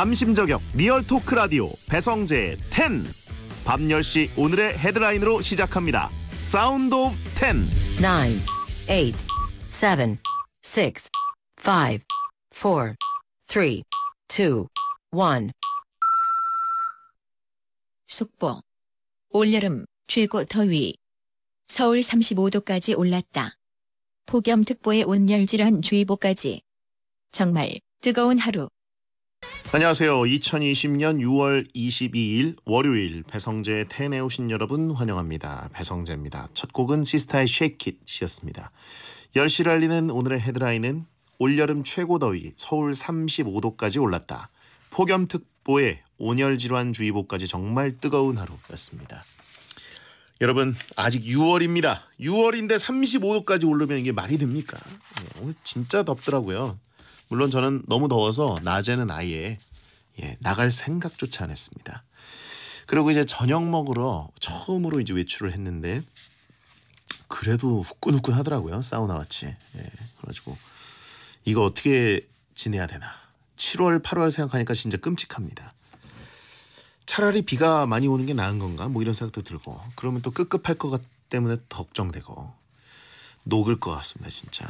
남심저격 리얼 토크 라디오 배성재 10. 밤 10시 오늘의 헤드라인으로 시작합니다. 사운드 오브 10. 9, 8, 7, 6, 5, 4, 3, 2, 1. 속보. 올여름 최고 더위. 서울 35도까지 올랐다. 폭염특보에 온열질환 주의보까지. 정말 뜨거운 하루. 안녕하세요. 2020년 6월 22일 월요일 배성재의 텐에 오신 여러분 환영합니다. 배성재입니다. 첫 곡은 시스타의 Shake It이었습니다. 10시를 알리는 오늘의 헤드라인은 올여름 최고 더위 서울 35도까지 올랐다. 폭염특보에 온열질환주의보까지 정말 뜨거운 하루였습니다. 여러분 아직 6월입니다. 6월인데 35도까지 오르면 이게 말이 됩니까? 예, 오늘 진짜 덥더라고요. 물론 저는 너무 더워서 낮에는 아예 예, 나갈 생각조차 안 했습니다. 그리고 이제 저녁 먹으러 처음으로 이제 외출을 했는데 그래도 후끈후끈 하더라고요 사우나 같이. 예, 그래가지고 이거 어떻게 지내야 되나. 7월 8월 생각하니까 진짜 끔찍합니다. 차라리 비가 많이 오는 게 나은 건가 뭐 이런 생각도 들고 그러면 또 끄급할 것 때문에 더 걱정되고 녹을 것 같습니다 진짜.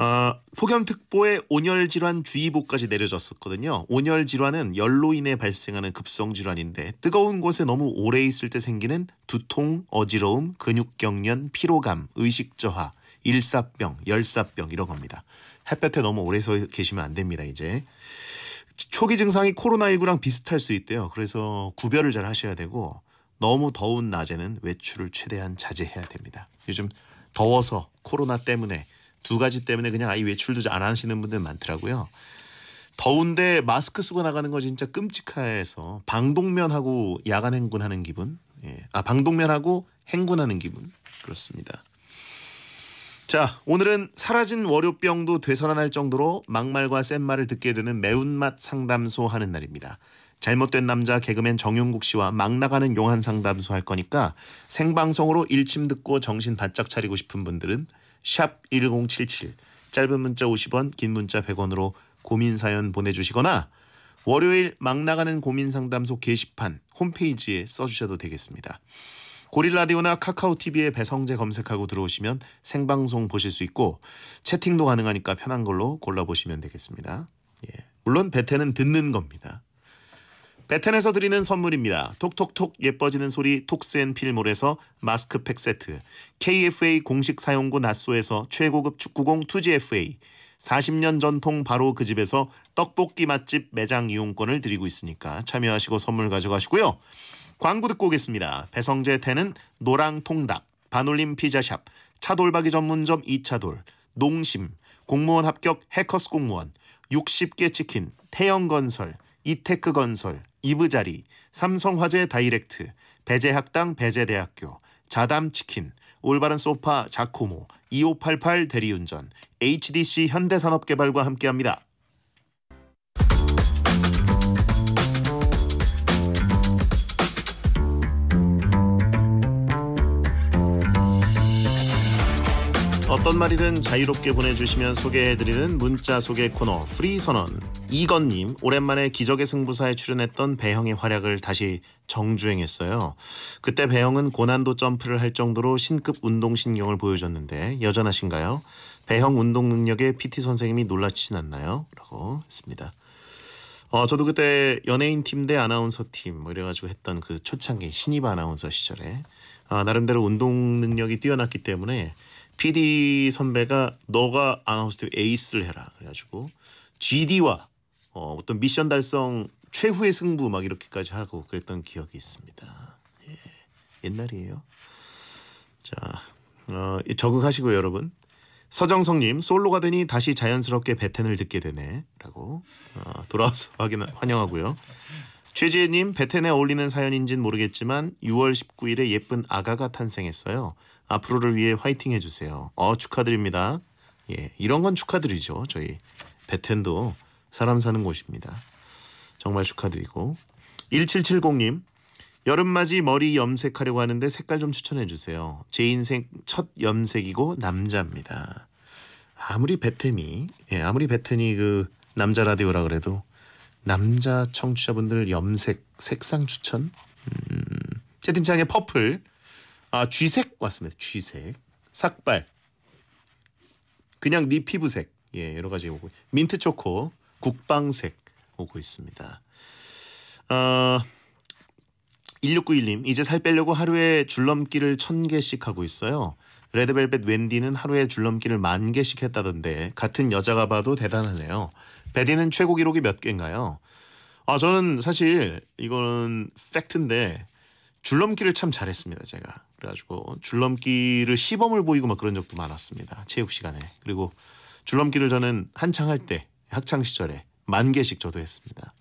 아, 폭염특보에 온열질환 주의보까지 내려졌었거든요. 온열질환은 열로 인해 발생하는 급성질환인데 뜨거운 곳에 너무 오래 있을 때 생기는 두통, 어지러움, 근육경련, 피로감, 의식저하, 일사병, 열사병 이런 겁니다. 햇볕에 너무 오래 서 계시면 안 됩니다. 이제. 초기 증상이 코로나19랑 비슷할 수 있대요. 그래서 구별을 잘 하셔야 되고 너무 더운 낮에는 외출을 최대한 자제해야 됩니다. 요즘 더워서 코로나 때문에 두 가지 때문에 그냥 아예 외출도 안 하시는 분들 많더라고요. 더운데 마스크 쓰고 나가는 거 진짜 끔찍해서 방독면하고 야간 행군하는 기분. 예. 아 방독면하고 행군하는 기분. 그렇습니다. 자, 오늘은 사라진 월요병도 되살아날 정도로 막말과 센말을 듣게 되는 매운맛 상담소 하는 날입니다. 잘못된 남자 개그맨 정용국 씨와 막 나가는 용한 상담소 할 거니까 생방송으로 일침 듣고 정신 바짝 차리고 싶은 분들은 샵1077 짧은 문자 50원 긴 문자 100원으로 고민 사연 보내주시거나 월요일 막 나가는 고민 상담소 게시판 홈페이지에 써주셔도 되겠습니다. 고릴라디오나 카카오TV에 배성재 검색하고 들어오시면 생방송 보실 수 있고 채팅도 가능하니까 편한 걸로 골라보시면 되겠습니다. 예. 물론 베테는 듣는 겁니다. 베텐에서 드리는 선물입니다. 톡톡톡 예뻐지는 소리 톡스앤필몰에서 마스크팩 세트 KFA 공식 사용구 낫소에서 최고급 축구공 2GFA 40년 전통 바로 그 집에서 떡볶이 맛집 매장 이용권을 드리고 있으니까 참여하시고 선물 가져가시고요. 광고 듣고 오겠습니다. 배성재 태는 노랑통닭, 반올림 피자샵, 차돌박이 전문점 2차돌 농심, 공무원 합격 해커스 공무원, 60개 치킨, 태영건설, 이테크건설, 이브자리, 삼성화재 다이렉트, 배재학당 배재대학교, 자담치킨, 올바른 소파 자코모, 2588 대리운전, HDC 현대산업개발과 함께합니다. 어떤 말이든 자유롭게 보내주시면 소개해드리는 문자 소개 코너 프리 선언 이건님 오랜만에 기적의 승부사에 출연했던 배영의 활약을 다시 정주행했어요. 그때 배영은 고난도 점프를 할 정도로 신급 운동신경을 보여줬는데 여전하신가요? 배영 운동 능력에 PT 선생님이 놀라치진 않나요? 라고 했습니다. 어, 저도 그때 연예인 팀 대 아나운서 팀 뭐 이래가지고 했던 그 초창기 신입 아나운서 시절에 아, 나름대로 운동 능력이 뛰어났기 때문에 PD 선배가 너가 아나운서팀 에이스를 해라 그래가지고 GD와 어, 어떤 미션 달성 최후의 승부 막 이렇게까지 하고 그랬던 기억이 있습니다. 예, 옛날이에요. 자 어, 적응하시고요 여러분. 서정성님 솔로가 되니 다시 자연스럽게 베텐을 듣게 되네라고 어, 돌아와서 확인 환영하고요. 최지혜님 베텐에 어울리는 사연인진 모르겠지만 6월 19일에 예쁜 아가가 탄생했어요. 앞으로를 위해 화이팅 해주세요. 어 축하드립니다. 예, 이런 건 축하드리죠. 저희 베텐도 사람 사는 곳입니다. 정말 축하드리고 1770님 여름맞이 머리 염색하려고 하는데 색깔 좀 추천해 주세요. 제 인생 첫 염색이고 남자입니다. 아무리 베텐이 예, 아무리 베텐이 그 남자 라디오라 그래도 남자 청취자분들 염색 색상 추천 음, 채팅창에 퍼플 아 쥐색 왔습니다. 쥐색 삭발 그냥 네 피부색 예 여러 가지 오고 민트 초코 국방색 오고 있습니다. 어, 아, 1691님 이제 살 빼려고 하루에 줄넘기를 1000개씩 하고 있어요. 레드벨벳 웬디는 하루에 줄넘기를 만 개씩 했다던데 같은 여자가 봐도 대단하네요. 베디는 최고 기록이 몇 개인가요? 아 저는 사실 이거는 팩트인데 줄넘기를 참 잘했습니다 제가. 그래가지고 줄넘기를 시범을 보이고 막 그런 적도 많았습니다. 체육 시간에. 그리고 줄넘기를 저는 한창 할 때 학창 시절에 만 개씩 저도 했습니다.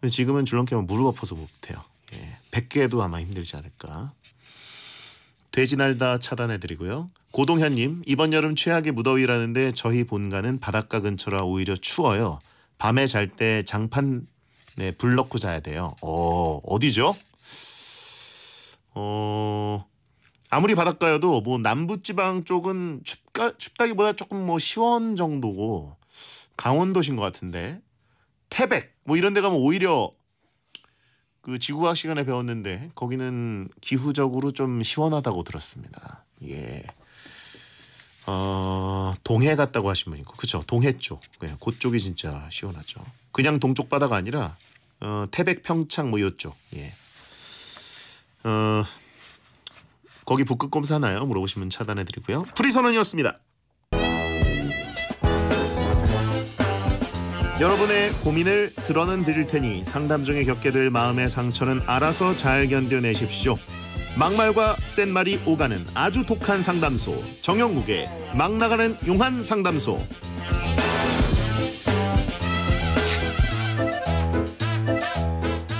근데 지금은 줄넘기 하면 무릎 아파서 못해요. 예. 100개도 아마 힘들지 않을까. 돼지 날다 차단해드리고요. 고동현님 이번 여름 최악의 무더위라는데 저희 본가는 바닷가 근처라 오히려 추워요. 밤에 잘 때 장판 네, 불 넣고 자야 돼요. 어 어디죠? 어 아무리 바닷가여도 뭐 남부지방 쪽은 춥가, 춥다기보다 조금 뭐 시원 정도고 강원도신 것 같은데 태백 뭐 이런 데 가면 오히려 그 지구과학 시간에 배웠는데 거기는 기후적으로 좀 시원하다고 들었습니다. 예. 어, 동해 갔다고 하신 분 있고 그렇죠. 동해 쪽. 예, 그쪽이 진짜 시원하죠. 그냥 동쪽 바다가 아니라 어, 태백 평창 뭐 이쪽. 예. 어 거기 북극 곰 사나요? 물어보시면 차단해드리고요. 프리선언이었습니다. 여러분의 고민을 드러는 드릴 테니 상담 중에 겪게 될 마음의 상처는 알아서 잘 견뎌내십시오. 막말과 센 말이 오가는 아주 독한 상담소 정영국의 막 나가는 용한 상담소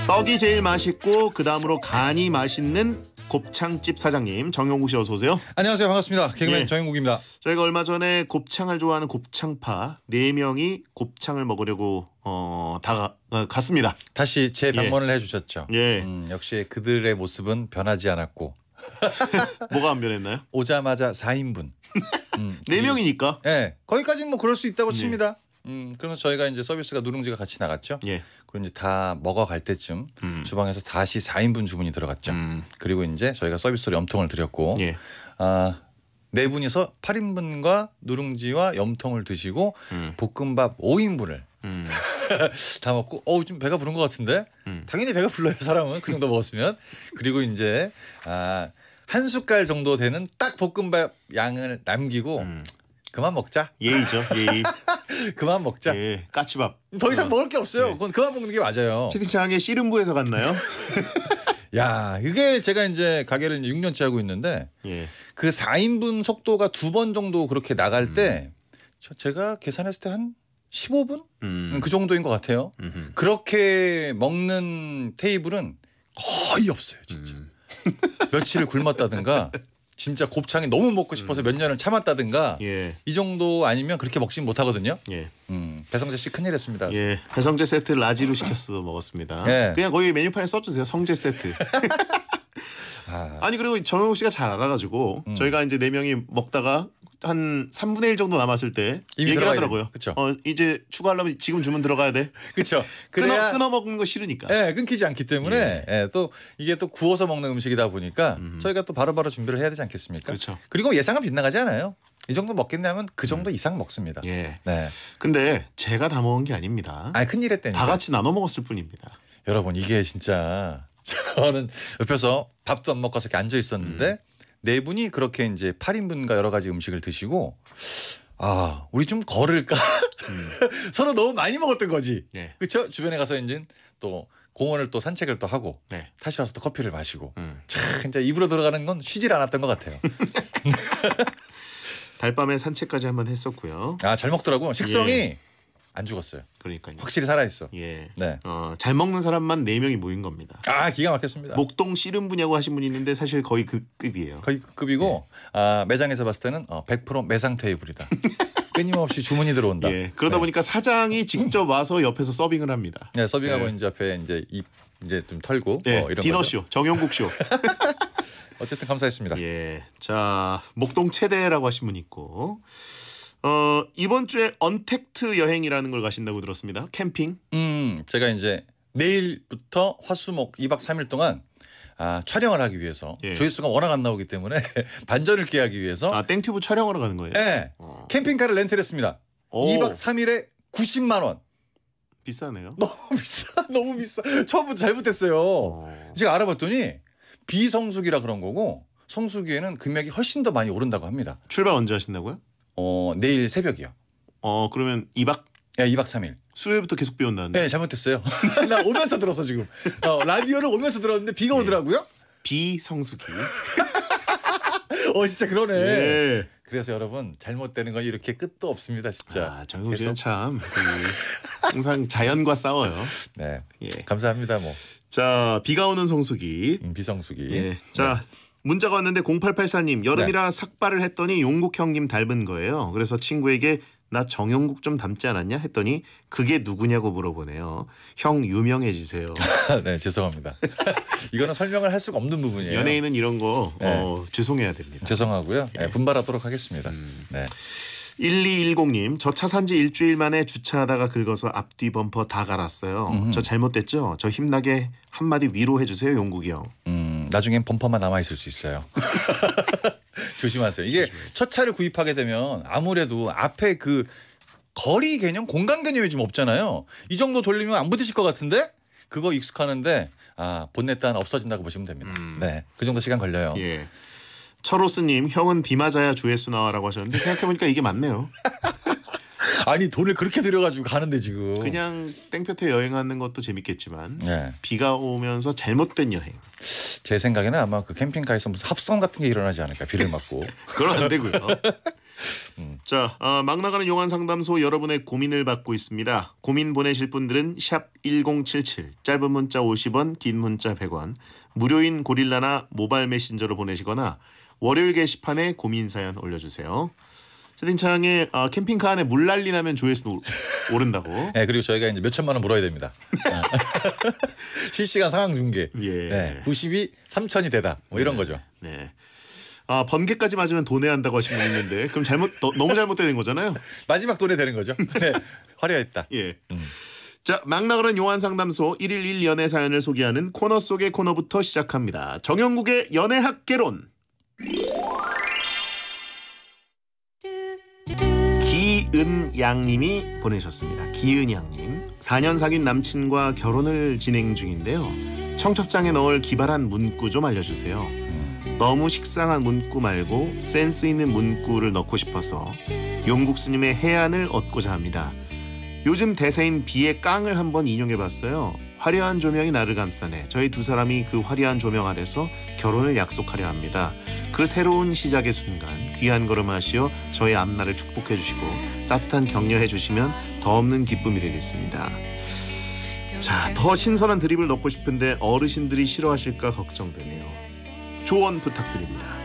떡이 제일 맛있고 그 다음으로 간이 맛있는 곱창집 사장님 정용국 씨 어서 오세요. 안녕하세요. 반갑습니다. 개그맨 예. 정용국입니다. 저희가 얼마 전에 곱창을 좋아하는 곱창파 4명이 곱창을 먹으려고 어, 다 가, 갔습니다. 다시 재방문을 예. 해주셨죠. 예. 음, 역시 그들의 모습은 변하지 않았고 뭐가 안 변했나요? 오자마자 4인분. 음, 4명이니까. 예. 거기까지는 뭐 그럴 수 있다고 예. 칩니다. 음, 그러면 저희가 이제 서비스가 누룽지가 같이 나갔죠. 예. 그리고 이제 다 먹어갈 때쯤 음. 주방에서 다시 4인분 주문이 들어갔죠. 음. 그리고 이제 저희가 서비스로 염통을 드렸고 예. 아, 네 분이서 8인분과 누룽지와 염통을 드시고 음. 볶음밥 5인분을 음. 다 먹고 어우 좀 배가 부른 것 같은데 음. 당연히 배가 불러요 사람은 그 정도 먹었으면 그리고 이제 아, 한 숟갈 정도 되는 딱 볶음밥 양을 남기고 음. 그만 먹자 예의죠 예의 그만 먹자. 예, 까치밥. 더 이상 어. 먹을 게 없어요. 네. 그건 그만 먹는 게 맞아요. 채팅창에 씨름부에서 갔나요? 야, 이게 제가 이제 가게를 6년째 하고 있는데 예. 그 4인분 속도가 두 번 정도 그렇게 나갈 음. 때 제가 계산했을 때 한 15분? 음. 그 정도인 것 같아요. 음흠. 그렇게 먹는 테이블은 거의 없어요, 진짜. 음. 며칠을 굶었다든가 진짜 곱창이 너무 먹고 싶어서 음. 몇 년을 참았다든가 예. 이 정도 아니면 그렇게 먹지 못하거든요. 예. 음, 배성재 씨 큰일 했습니다. 예. 배성재 세트 라지로 시켜서 먹었습니다. 예. 그냥 거기 메뉴판에 써주세요. 성재 세트. 아. 니 그리고 정영욱 씨가 잘 알아가지고 음. 저희가 이제 네 명이 먹다가 한 3분의 1 정도 남았을 때 얘기를 하더라고요. 그쵸. 어 이제 추가하려면 지금 주문 들어가야 돼. 그렇죠. 끊어 끊어 먹는 거 싫으니까. 예, 끊기지 않기 때문에 예. 네, 또 이게 또 구워서 먹는 음식이다 보니까 음. 저희가 또 바로바로 바로 준비를 해야 되지 않겠습니까? 그렇죠. 그리고 예상은 빗나가지 않아요. 이 정도 먹겠냐면 그 정도 음. 이상 먹습니다. 예. 네. 근데 제가 다 먹은 게 아닙니다. 아, 큰일 했다니까. 다 같이 나눠 먹었을 뿐입니다. 여러분 이게 진짜 저는 옆에서 밥도 안 먹고 이렇게 앉아 있었는데 음. 네 분이 그렇게 이제 8인분과 여러 가지 음식을 드시고 아 우리 좀 걸을까 음. 서로 너무 많이 먹었던 거지 네. 그렇죠 주변에 가서 이제 또 공원을 또 산책을 또 하고 네. 다시 와서 또 커피를 마시고 음. 참 이제 입으로 들어가는 건 쉬질 않았던 것 같아요. 달밤에 산책까지 한번 했었고요. 아 잘 먹더라고 요 식성이 예. 안 죽었어요. 그러니까요. 확실히 살아있어. 예. 네. 어, 잘 먹는 사람만 네 명이 모인 겁니다. 아 기가 막혔습니다. 목동 씨름 분야고 하신 분이 있는데 사실 거의 그 급이에요. 거의 그 급이고 예. 아, 매장에서 봤을 때는 어, 100% 매상 테이블이다. 끊임없이 주문이 들어온다. 예. 그러다 네. 보니까 사장이 직접 와서 옆에서 서빙을 합니다. 네, 서빙하고 예. 이제 앞에 이제 입 이제 좀 털고 네. 뭐 이런 디너 쇼, 정영국 쇼. 어쨌든 감사했습니다. 예. 자 목동 체대라고 하신 분 있고. 어, 이번 주에 언택트 여행이라는 걸 가신다고 들었습니다. 캠핑. 음, 제가 이제 내일부터 화수목 2박 3일 동안 아, 촬영을 하기 위해서 예. 조회수가 워낙 안 나오기 때문에 반전을 기하기 위해서 아, 땡튜브 촬영하러 가는 거예요? 네. 어. 캠핑카를 렌트했습니다. 를 2박 3일에 90만 원. 비싸네요. 너무 비싸. 너무 비싸. 처음부터 잘못했어요. 어. 제가 알아봤더니 비성수기라 그런 거고 성수기에는 금액이 훨씬 더 많이 오른다고 합니다. 출발 언제 하신다고요? 어 내일 새벽이요. 어 그러면 2박 예, 2박 3일. 수요일부터 계속 비 온다는데. 네, 잘못했어요. 나 오면서 들었어 지금. 어, 라디오를 오면서 들었는데 비가 네. 오더라고요. 비성수기. 어 진짜 그러네. 예. 그래서 여러분 잘못되는 건 이렇게 끝도 없습니다 진짜. 아, 정우 씨는 참 그 항상 자연과 싸워요. 네. 예. 감사합니다 뭐. 자 비가 오는 성수기. 음, 비성수기. 예. 자. 네. 문자가 왔는데 0884님 여름이라 네. 삭발을 했더니 용국 형님 닮은 거예요. 그래서 친구에게 나 정용국 좀 닮지 않았냐 했더니 그게 누구냐고 물어보네요. 형 유명해지세요. 네 죄송합니다. 이거는 설명을 할 수가 없는 부분이에요. 연예인은 이런 거 네. 어, 죄송해야 됩니다. 죄송하고요. 네, 예. 분발하도록 하겠습니다. 음. 네. 1210님 저 차 산지 일주일 만에 주차하다가 긁어서 앞뒤 범퍼 다 갈았어요. 음흠. 저 잘못됐죠? 저 힘나게 한마디 위로해 주세요 용국이 형. 음. 나중엔 범퍼만 남아 있을 수 있어요. 조심하세요. 이게 조심해. 첫 차를 구입하게 되면 아무래도 앞에 그 거리 개념, 공간 개념이 좀 없잖아요. 이 정도 돌리면 안 부딪힐 것 같은데 그거 익숙하는데 아 본넷 단 없어진다고 보시면 됩니다. 음. 네, 그 정도 시간 걸려요. 예. 철호스님 형은 비 맞아야 조회수 나와라고 하셨는데 생각해보니까 이게 맞네요. 아니 돈을 그렇게 들여가지고 가는데 지금. 그냥 땡볕에 여행하는 것도 재밌겠지만 네. 비가 오면서 잘못된 여행. 제 생각에는 아마 그 캠핑카에서 무슨 합성 같은 게 일어나지 않을까 비를 맞고. 그건 안 되고요. 음. 자, 어, 막 나가는 용안 상담소 여러분의 고민을 받고 있습니다. 고민 보내실 분들은 샵 1077, 짧은 문자 50원, 긴 문자 100원, 무료인 고릴라나 모바일 메신저로 보내시거나 월요일 게시판에 고민 사연 올려주세요. 채팅창에 어, 아, 캠핑카 안에 물 난리 나면 조회수 도 오른다고. 네, 그리고 저희가 이제 몇 천만 원 물어야 됩니다. 예. 실시간 상황 중계. 예. 네, 예, 90이 3천이 되다. 뭐 이런 네. 거죠. 네. 아 번개까지 맞으면 돈해한다고 하신 분 있는데 그럼 잘못 너, 무 잘못되는 거잖아요. 마지막 돈해되는 거죠. 네, 화려했다. 예. 음. 자, 막나그는 요한 상담소 111 연애 사연을 소개하는 코너 속의 코너부터 시작합니다. 정영국의 연애 학개론. 기은양님이 보내셨습니다. 기은양님. 4년 사귄 남친과 결혼을 진행 중인데요. 청첩장에 넣을 기발한 문구 좀 알려주세요. 너무 식상한 문구 말고 센스 있는 문구를 넣고 싶어서 용국스님의 해안을 얻고자 합니다. 요즘 대세인 비의 깡을 한번 인용해봤어요. 화려한 조명이 나를 감싸네. 저희 두 사람이 그 화려한 조명 아래서 결혼을 약속하려 합니다. 그 새로운 시작의 순간 귀한 걸음 하시어 저의 앞날을 축복해 주시고 따뜻한 격려해 주시면 더 없는 기쁨이 되겠습니다. 자, 더 신선한 드립을 넣고 싶은데 어르신들이 싫어하실까 걱정되네요. 조언 부탁드립니다.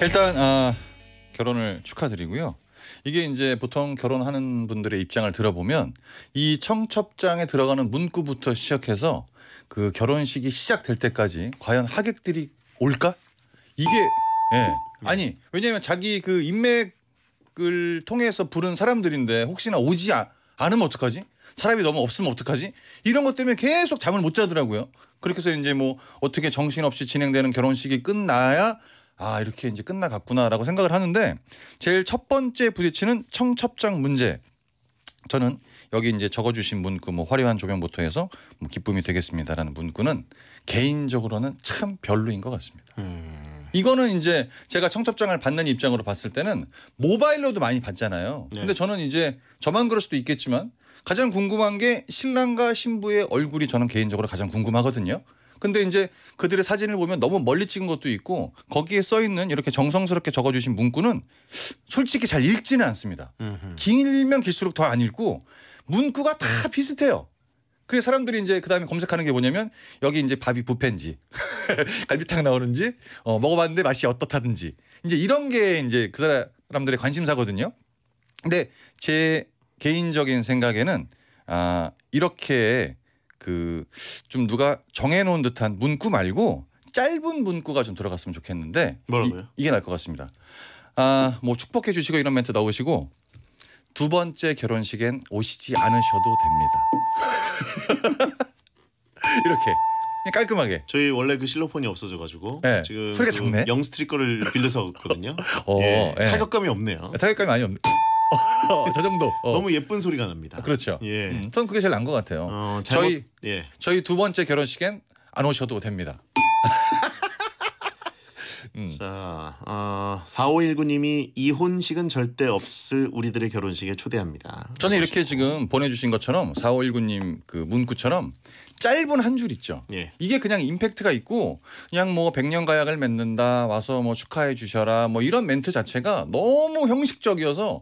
일단 어, 결혼을 축하드리고요. 이게 이제 보통 결혼하는 분들의 입장을 들어보면 이 청첩장에 들어가는 문구부터 시작해서 그 결혼식이 시작될 때까지 과연 하객들이 올까? 이게 예. 네. 아니, 왜냐면 하 자기 그 인맥을 통해서 부른 사람들인데 혹시나 오지 아, 않으면 어떡하지? 사람이 너무 없으면 어떡하지? 이런 것 때문에 계속 잠을 못 자더라고요. 그렇게 해서 이제 뭐 어떻게 정신없이 진행되는 결혼식이 끝나야 아 이렇게 이제 끝나갔구나라고 생각을 하는데 제일 첫 번째 부딪히는 청첩장 문제. 저는 여기 이제 적어주신 문구 그 뭐 화려한 조명 모토에서 뭐 기쁨이 되겠습니다라는 문구는 개인적으로는 참 별로인 것 같습니다. 음. 이거는 이제 제가 청첩장을 받는 입장으로 봤을 때는 모바일로도 많이 받잖아요. 네. 근데 저는 이제 저만 그럴 수도 있겠지만 가장 궁금한 게 신랑과 신부의 얼굴이 저는 개인적으로 가장 궁금하거든요. 근데 이제 그들의 사진을 보면 너무 멀리 찍은 것도 있고 거기에 써 있는 이렇게 정성스럽게 적어주신 문구는 솔직히 잘 읽지는 않습니다. 음흠. 길면 길수록 더 안 읽고 문구가 다 음. 비슷해요. 그래 사람들이 이제 그다음에 검색하는 게 뭐냐면 여기 이제 밥이 부패인지 갈비탕 나오는지 어, 먹어봤는데 맛이 어떻다든지 이제 이런 게 이제 그 사람들의 관심사거든요. 근데 제 개인적인 생각에는 아 이렇게 그좀 누가 정해놓은 듯한 문구 말고 짧은 문구가 좀 들어갔으면 좋겠는데 뭐라고요? 이, 게 나을 것 같습니다. 아 뭐 축복해 주시고 이런 멘트 넣으시고두 번째 결혼식엔 오시지 않으셔도 됩니다. 이렇게 깔끔하게. 저희 원래 그 실로폰이 없어져가지고 네. 지금 소리가 작네. 그 영스트리거를 빌려서 거든요. 어, 예. 네. 타격감이 없네요. 타격감이 많이 없네. 어, 저 정도. 어. 너무 예쁜 소리가 납니다. 그렇죠. 예. 음, 전 그게 제일 난 것 같아요. 어, 잘못- 저희 예. 저희 두 번째 결혼식엔 안 오셔도 됩니다. 음. 자, 어, 4519님이 이혼식은 절대 없을 우리들의 결혼식에 초대합니다. 저는 이렇게 지금 보내주신 것처럼 4519님 그 문구처럼 짧은 한 줄 있죠. 예. 이게 그냥 임팩트가 있고 그냥 뭐 백년가약을 맺는다 와서 뭐 축하해 주셔라 뭐 이런 멘트 자체가 너무 형식적이어서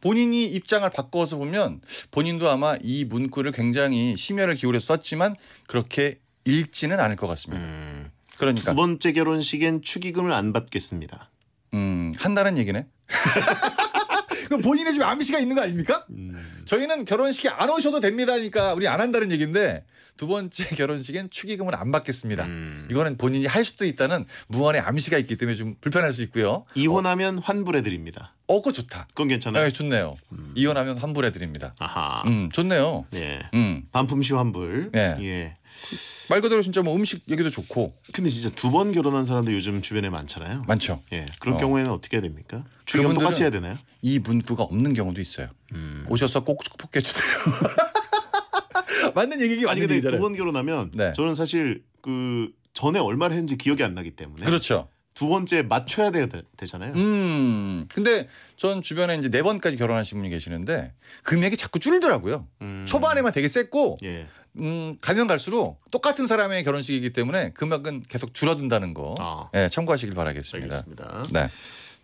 본인이 입장을 바꿔서 보면 본인도 아마 이 문구를 굉장히 심혈을 기울여 썼지만 그렇게 읽지는 않을 것 같습니다. 음, 그러니까 두 번째 결혼식엔 축의금을 안 받겠습니다. 음, 한다는 얘기네. 그럼 본인의 집에 암시가 있는 거 아닙니까? 음. 저희는 결혼식에 안 오셔도 됩니다니까 우리 안 한다는 얘기인데 두 번째 결혼식엔 축의금을 안 받겠습니다. 음. 이거는 본인이 할 수도 있다는 무한의 암시가 있기 때문에 좀 불편할 수 있고요. 이혼하면 어. 환불해 드립니다. 어, 그거 좋다. 그건 괜찮아요. 네, 좋네요. 음. 이혼하면 환불해 드립니다. 아하. 음, 좋네요. 예. 음. 반품시 환불. 네. 예. 예. 말 그대로 진짜 뭐 음식 얘기도 좋고. 근데 진짜 두 번 결혼한 사람들 요즘 주변에 많잖아요. 많죠. 예. 그런 어. 경우에는 어떻게 해야 됩니까? 주변 똑같이 해야 되나요? 이 문구가 없는 경우도 있어요. 음. 오셔서 꼭 축복해 주세요. 맞는 얘기가 아니 근데 두번 결혼하면 네. 저는 사실 그 전에 얼마를 했는지 기억이 안 나기 때문에 그렇죠. 두 번째 맞춰야 되, 잖아요 음. 근데 전 주변에 이제 네 번까지 결혼하신 분이 계시는데 금액이 자꾸 줄더라고요. 음. 초반에만 되게 셌고 예. 음, 가면 갈수록 똑같은 사람의 결혼식이기 때문에 금액은 계속 줄어든다는 거 아. 예, 참고하시길 바라겠습니다. 알겠습니다. 네.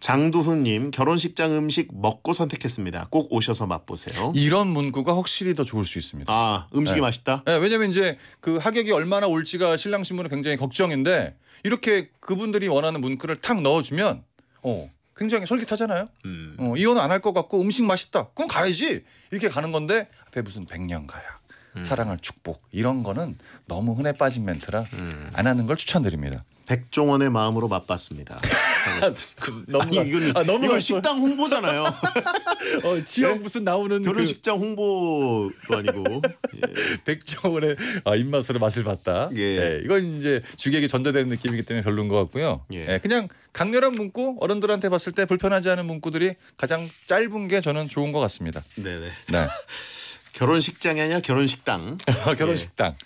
장두훈님 결혼식장 음식 먹고 선택했습니다. 꼭 오셔서 맛보세요. 이런 문구가 확실히 더 좋을 수 있습니다. 아 음식이 네. 맛있다. 네, 왜냐면 이제 그 하객이 얼마나 올지가 신랑 신부는 굉장히 걱정인데 이렇게 그분들이 원하는 문구를 탁 넣어주면 어 굉장히 솔깃하잖아요. 음. 어, 이혼 안 할 것 같고 음식 맛있다. 그럼 가야지 이렇게 가는 건데 앞에 무슨 백년가야. 음. 사랑할 축복 이런 거는 너무 흔해 빠진 멘트라 음. 안 하는 걸 추천드립니다. 백종원의 마음으로 맛봤습니다. 그, 너무 아니, 아, 이건, 아, 너무 이건 식당 홍보잖아요. 어, 지역 네? 무슨 나오는 결혼식장 그... 홍보도 아니고 예. 백종원의 아, 입맛으로 맛을 봤다. 예. 예. 이건 이제 주객이 전달되는 느낌이기 때문에 별론 것 같고요. 예. 예. 그냥 강렬한 문구 어른들한테 봤을 때 불편하지 않은 문구들이 가장 짧은 게 저는 좋은 것 같습니다. 네네. 네. 결혼식장이 아니라 결혼식당. 아, 결혼식당. 예.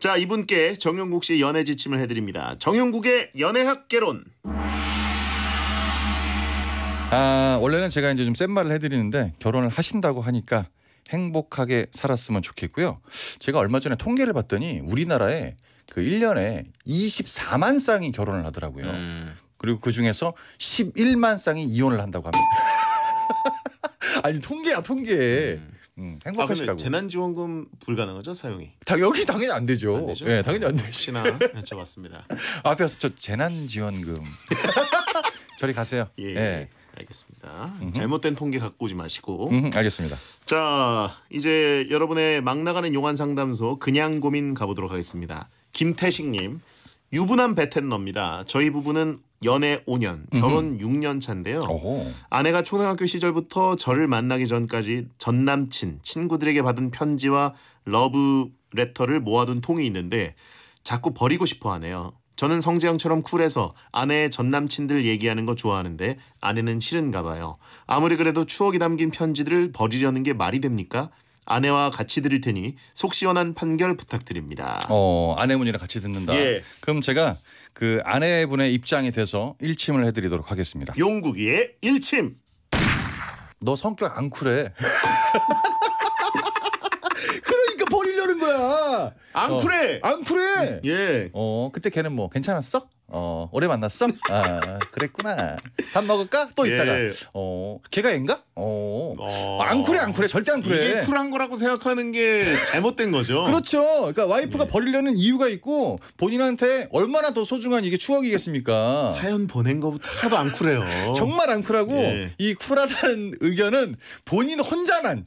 자 이분께 정용국 씨 연애 지침을 해드립니다. 정용국의 연애학 개론. 아 원래는 제가 이제 좀 센 말을 해드리는데 결혼을 하신다고 하니까 행복하게 살았으면 좋겠고요. 제가 얼마 전에 통계를 봤더니 우리나라에 그 1년에 24만 쌍이 결혼을 하더라고요. 음. 그리고 그 중에서 11만 쌍이 이혼을 한다고 합니다. 아니 통계야 통계. 음. 음, 아, 행복하시라고. 아, 재난지원금 불가능하죠 사용이? 당, 여기 당연히 안 되죠. 안 되죠? 네, 당연히 안 되죠. 혹시 여쭤봤습니다. 앞에서 저 재난지원금 저리 가세요. 예 예, 예, 예. 알겠습니다. 음흠. 잘못된 통계 갖고 오지 마시고. 음흠, 알겠습니다. 자 이제 여러분의 막 나가는 용안 상담소 그냥 고민 가보도록 하겠습니다. 김태식님. 유부남 베텐너입니다. 저희 부부는 연애 5년, 결혼 음흠. 6년 차인데요. 오호. 아내가 초등학교 시절부터 저를 만나기 전까지 전 남친, 친구들에게 받은 편지와 러브 레터를 모아둔 통이 있는데 자꾸 버리고 싶어 하네요. 저는 성재형처럼 쿨해서 아내의 전 남친들 얘기하는 거 좋아하는데 아내는 싫은가 봐요. 아무리 그래도 추억이 담긴 편지들을 버리려는 게 말이 됩니까? 아내와 같이 들을 테니 속 시원한 판결 부탁드립니다. 어, 아내분이랑 같이 듣는다. 예. 그럼 제가 그 아내분의 입장이 돼서 일침을 해드리도록 하겠습니다. 용국이의 일침. 너 성격 안 쿨해. 거야. 안 그래. 어. 안 쿨해. 예. 어 그때 걔는 뭐 괜찮았어? 어 오래 만났어? 아 그랬구나. 밥 먹을까? 또 예. 이따가. 어 걔가 앤가? 어. 어. 안 그래, 안 쿨해 절대 안 쿨해. 이게 쿨한 거라고 생각하는 게 잘못된 거죠. 그렇죠. 그러니까 와이프가 예. 버리려는 이유가 있고 본인한테 얼마나 더 소중한 이게 추억이겠습니까. 사연 보낸 거부터 하도 안 쿨해요. 정말 안 쿨하고 예. 이 쿨하다는 의견은 본인 혼자만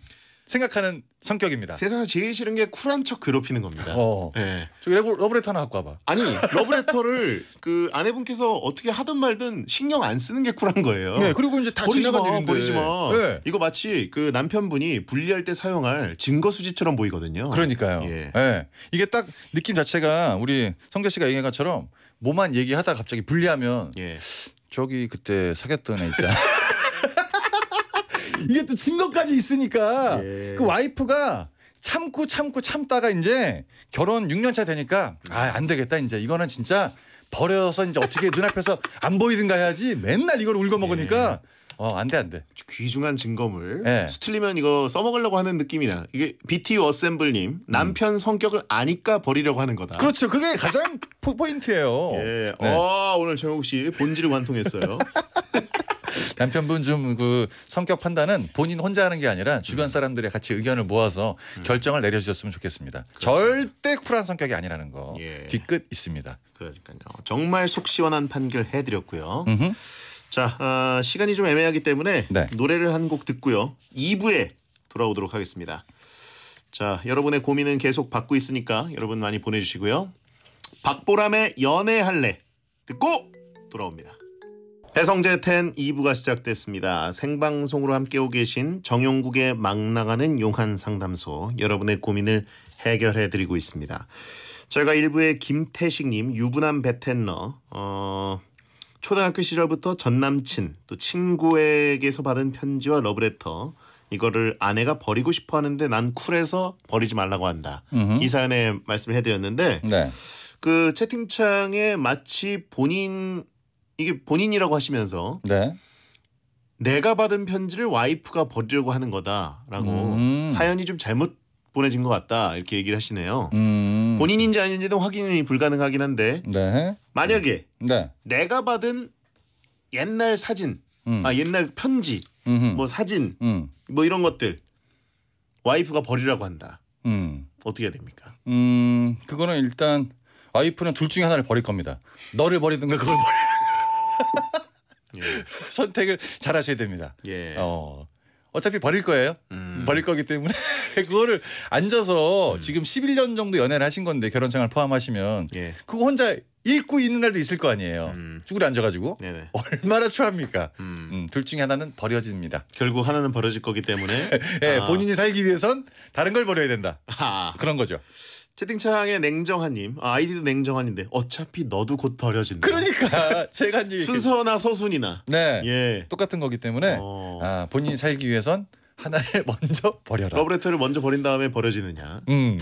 생각하는 성격입니다. 세상에서 제일 싫은 게 쿨한 척 괴롭히는 겁니다. 어. 네. 저 러브레터 하나 갖고 와봐. 아니 러브레터를 그 아내분께서 어떻게 하든 말든 신경 안 쓰는 게 쿨한 거예요. 네, 그리고 이제 다 버리지 지나간 마, 일인데. 버리지 마. 네. 이거 마치 그 남편분이 분리할 때 사용할 증거 수지처럼 보이거든요. 그러니까요. 예. 네. 이게 딱 느낌 자체가 우리 성재 씨가 얘기한 것처럼 뭐만 얘기하다 갑자기 분리하면 예. 저기 그때 사귀었던 애 있잖아. 이게 또 증거까지 있으니까 예. 그 와이프가 참고 참고 참다가 이제 결혼 6년 차 되니까 아 안 되겠다 이제 이거는 진짜 버려서 이제 어떻게 눈앞에서 안 보이든가 해야지 맨날 이걸 울고 먹으니까 예. 어, 안 돼, 안 돼. 귀중한 증거물. 네. 수틀리면 이거 써먹으려고 하는 느낌이나 이게 BT 어셈블님 남편 음. 성격을 아니까 버리려고 하는 거다. 그렇죠. 그게 가장 포인트예요. 예. 네. 어, 오늘 정욱 씨 본질을 완통했어요. 남편분 좀 그 성격 판단은 본인 혼자 하는 게 아니라 주변 음. 사람들의 같이 의견을 모아서 음. 결정을 내려주셨으면 좋겠습니다. 그렇습니다. 절대 쿨한 성격이 아니라는 거 예. 뒤끝 있습니다. 그러니까요. 정말 속 시원한 판결 해드렸고요. 음흠. 자 어, 시간이 좀 애매하기 때문에 네. 노래를 한 곡 듣고요. 2부에 돌아오도록 하겠습니다. 자 여러분의 고민은 계속 받고 있으니까 여러분 많이 보내주시고요. 박보람의 연애할래 듣고 돌아옵니다. 배성재 텐 2부가 시작됐습니다. 생방송으로 함께오 계신 정용국의 막 나가는 용한 상담소 여러분의 고민을 해결해 드리고 있습니다. 저희가 1부에 김태식님 유부남 베텐너 어, 초등학교 시절부터 전남친 또 친구에게서 받은 편지와 러브레터 이거를 아내가 버리고 싶어 하는데 난 쿨해서 버리지 말라고 한다. 음흠. 이 사연에 말씀을 해드렸는데 네. 그 채팅창에 마치 본인 이게 본인이라고 하시면서 네. 내가 받은 편지를 와이프가 버리려고 하는 거다라고 음. 사연이 좀 잘못 보내진 것 같다 이렇게 얘기를 하시네요. 음. 본인인지 아닌지도 확인이 불가능하긴 한데 네. 만약에 네. 내가 받은 옛날 사진, 음. 아 옛날 편지, 음흠. 뭐 사진, 음. 뭐 이런 것들 와이프가 버리라고 한다. 음. 어떻게 해야 됩니까? 음 그거는 일단 와이프는 둘 중에 하나를 버릴 겁니다. 너를 버리든가 그걸 버리. 예. 선택을 잘 하셔야 됩니다. 예. 어. 어차피 버릴 거예요. 음. 버릴 거기 때문에 그거를 앉아서 음. 지금 11년 정도 연애를 하신 건데 결혼 생활 포함하시면 예. 그거 혼자 읽고 있는 날도 있을 거 아니에요. 음. 쭈그려 앉아가지고 네네. 얼마나 추합니까? 음. 음, 둘 중에 하나는 버려집니다. 결국 하나는 버려질 거기 때문에 네, 아. 본인이 살기 위해선 다른 걸 버려야 된다. 아. 그런 거죠. 채팅창에 냉정한님 아, 이디도 냉정한인데 어차피 너도 곧 버려진다. 그러니까 제가 한얘 순서나 서순이나 네 예. 똑같은 거기 때문에 어... 아, 본인이 살기 위해선 하나를 먼저 버려라. 러브레터를 먼저 버린 다음에 버려지느냐. 음.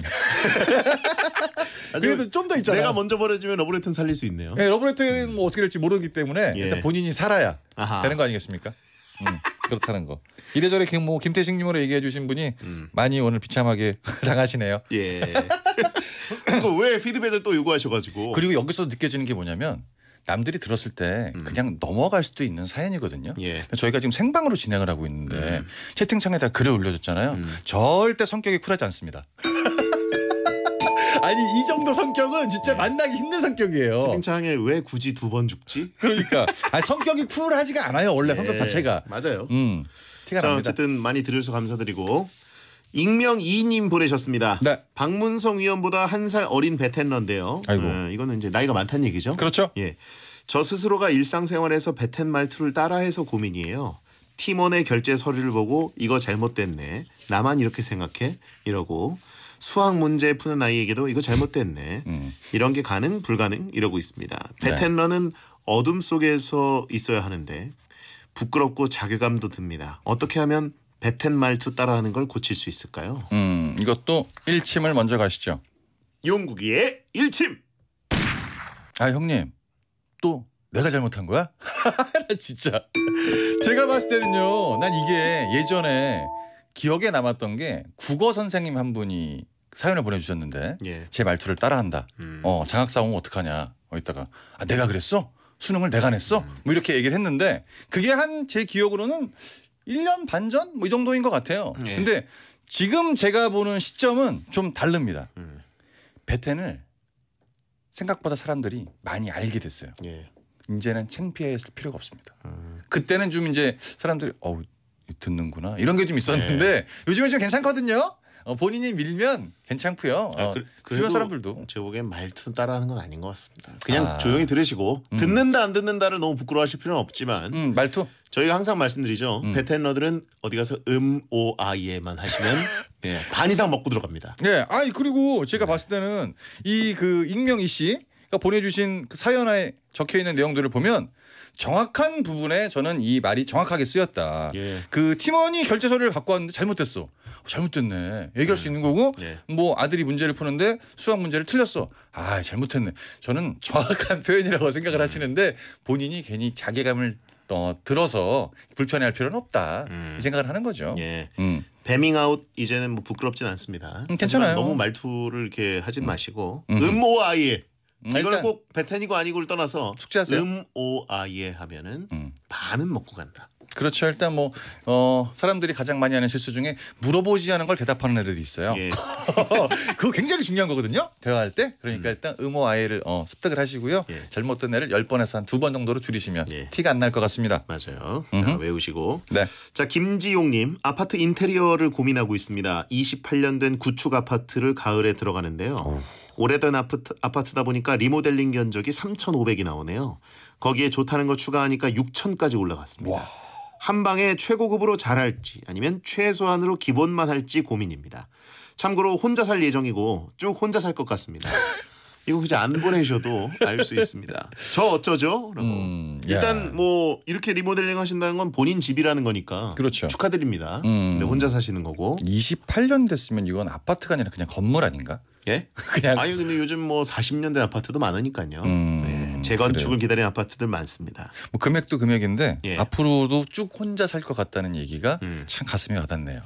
그래도 좀 더 있잖아. 내가 먼저 버려지면 러브레터는 살릴 수 있네요. 네, 러브레터는 음. 뭐 어떻게 될지 모르기 때문에 예. 일단 본인이 살아야 아하. 되는 거 아니겠습니까? 음, 그렇다는 거. 이래저래 김, 뭐 김태식님으로 얘기해 주신 분이 음. 많이 오늘 비참하게 당하시네요. 예. 그왜 피드백을 또 요구하셔가지고 그리고 여기서 느껴지는 게 뭐냐면 남들이 들었을 때 음. 그냥 넘어갈 수도 있는 사연이거든요. 예. 저희가 지금 생방으로 진행을 하고 있는데 음. 채팅창에다 글을 올려줬잖아요. 음. 절대 성격이 쿨하지 않습니다. 아니 이 정도 성격은 진짜 네. 만나기 힘든 성격이에요. 채팅창에 왜 굳이 두 번 죽지? 그러니까 아니, 성격이 쿨하지가 않아요. 원래 네. 성격 자체가 맞아요. 음, 티가 자, 납니다. 어쨌든 많이 들으셔서 감사드리고 익명 이님 보내셨습니다. 네. 박문성 위원보다 한 살 어린 베텐런데요 아이고. 어, 이거는 이제 나이가 많다는 얘기죠. 그렇죠. 예. 저 스스로가 일상생활에서 베텐 말투를 따라해서 고민이에요. 팀원의 결제 서류를 보고 이거 잘못됐네. 나만 이렇게 생각해. 이러고 수학 문제 푸는 아이에게도 이거 잘못됐네. 음. 이런 게 가능 불가능 이러고 있습니다. 베텐런은 네. 어둠 속에서 있어야 하는데 부끄럽고 자괴감도 듭니다. 어떻게 하면 베텐 말투 따라하는 걸 고칠 수 있을까요? 음, 이것도 일침을 먼저 가시죠. 용국이의 일침. 아 형님 또 내가 잘못한 거야? 나 진짜 제가 봤을 때는요. 난 이게 예전에 기억에 남았던 게 국어 선생님 한 분이 사연을 보내주셨는데 예. 제 말투를 따라한다. 음. 어 장학사공 어떡하냐. 어 이따가 아 내가 그랬어? 수능을 내가 냈어? 음. 뭐 이렇게 얘기를 했는데 그게 한 제 기억으로는 1년 반 전? 뭐 이 정도인 것 같아요. 네. 근데 지금 제가 보는 시점은 좀 다릅니다. 음. 베텐을 생각보다 사람들이 많이 알게 됐어요. 예. 이제는 창피해했을 필요가 없습니다. 음. 그때는 좀 이제 사람들이 어우 듣는구나 이런 게 좀 있었는데 예. 요즘엔 좀 괜찮거든요. 어, 본인이 밀면 괜찮고요. 아, 어, 그, 주변 사람들도 제 보기엔 말투 따라하는 건 아닌 것 같습니다. 그냥 아. 조용히 들으시고 음. 듣는다 안 듣는다를 너무 부끄러워하실 필요는 없지만 음, 말투 저희가 항상 말씀드리죠. 음. 베테너들은 어디 가서 음, 오, 아, 예만 하시면 예, 반 이상 먹고 들어갑니다. 네. 아니 그리고 제가 네. 봤을 때는 이 그 익명 이 씨가 보내주신 그 사연에 적혀 있는 내용들을 보면 정확한 부분에 저는 이 말이 정확하게 쓰였다. 예. 그 팀원이 결제서를 갖고 왔는데 잘못됐어. 어, 잘못됐네. 얘기할 음. 수 있는 거고 예. 뭐 아들이 문제를 푸는데 수학 문제를 틀렸어. 아 잘못했네. 저는 정확한 표현이라고 생각을 음. 하시는데 본인이 괜히 자괴감을 또 어, 들어서 불편해할 필요는 없다 음. 이 생각을 하는 거죠. 예. 음. 배밍아웃 이제는 뭐 부끄럽진 않습니다. 음, 괜찮아요. 너무 말투를 이렇게 하진 음. 마시고 음오 음 아예 음, 이걸 꼭 베테니고 아니고를 떠나서 숙제하세요. 음오 아예 하면은 반은 먹고 간다. 그렇죠. 일단 뭐 어, 사람들이 가장 많이 하는 실수 중에 물어보지 않은 걸 대답하는 애들이 있어요. 예. 그거 굉장히 중요한 거거든요. 대화할 때. 그러니까 음. 일단 음호 아예를 어, 습득을 하시고요. 예. 잘못된 애를 열번에서 한 두 번 정도로 줄이시면 예. 티가 안 날 것 같습니다. 맞아요. 자, 외우시고. 네. 자, 김지용 님. 아파트 인테리어를 고민하고 있습니다. 28년 된 구축 아파트를 가을에 들어가는데요. 오. 어. 오래된 아파트, 아파트다 보니까 리모델링 견적이 3,500이 나오네요. 거기에 좋다는 거 추가하니까 6,000까지 올라갔습니다. 와. 한 방에 최고급으로 잘할지 아니면 최소한으로 기본만 할지 고민입니다. 참고로 혼자 살 예정이고 쭉 혼자 살 것 같습니다. 이거 굳이 안 보내셔도 알 수 있습니다. 저 어쩌죠? 음, 일단 뭐 이렇게 리모델링 하신다는 건 본인 집이라는 거니까 그렇죠. 축하드립니다. 음. 근데 네, 혼자 사시는 거고. 28년 됐으면 이건 아파트가 아니라 그냥 건물 아닌가? 예? 그냥 아니 근데 요즘 뭐 40년 된 아파트도 많으니까요. 음, 예. 네, 재건축을 기다리는 아파트들 많습니다. 뭐 금액도 금액인데 예. 앞으로도 쭉 혼자 살 것 같다는 얘기가 음. 참 가슴이 와닿네요.